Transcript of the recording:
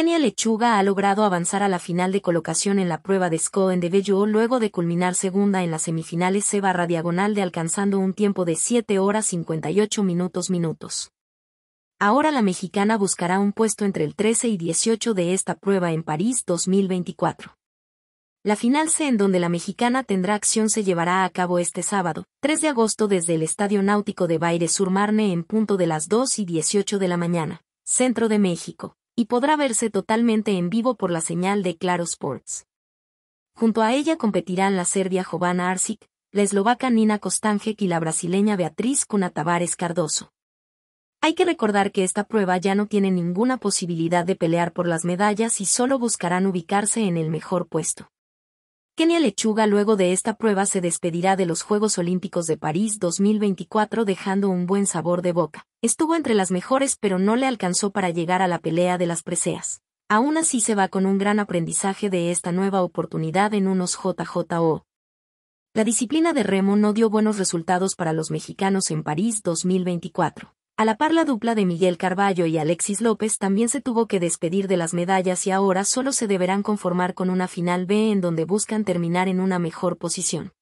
Kenia Lechuga ha logrado avanzar a la final de colocación en la prueba de en de Bello luego de culminar segunda en las semifinales C barra diagonal de alcanzando un tiempo de 7 horas 58 minutos minutos. Ahora la mexicana buscará un puesto entre el 13 y 18 de esta prueba en París 2024. La final C en donde la mexicana tendrá acción se llevará a cabo este sábado, 3 de agosto desde el Estadio Náutico de Baire Sur Marne en punto de las 2 y 18 de la mañana, centro de México y podrá verse totalmente en vivo por la señal de Claro Sports. Junto a ella competirán la serbia Jovana Arsic, la eslovaca Nina Kostanjek y la brasileña Beatriz Cunatavares Cardoso. Hay que recordar que esta prueba ya no tiene ninguna posibilidad de pelear por las medallas y solo buscarán ubicarse en el mejor puesto. Kenia Lechuga luego de esta prueba se despedirá de los Juegos Olímpicos de París 2024 dejando un buen sabor de boca. Estuvo entre las mejores pero no le alcanzó para llegar a la pelea de las preseas. Aún así se va con un gran aprendizaje de esta nueva oportunidad en unos JJO. La disciplina de remo no dio buenos resultados para los mexicanos en París 2024. A la par la dupla de Miguel Carballo y Alexis López también se tuvo que despedir de las medallas y ahora solo se deberán conformar con una final B en donde buscan terminar en una mejor posición.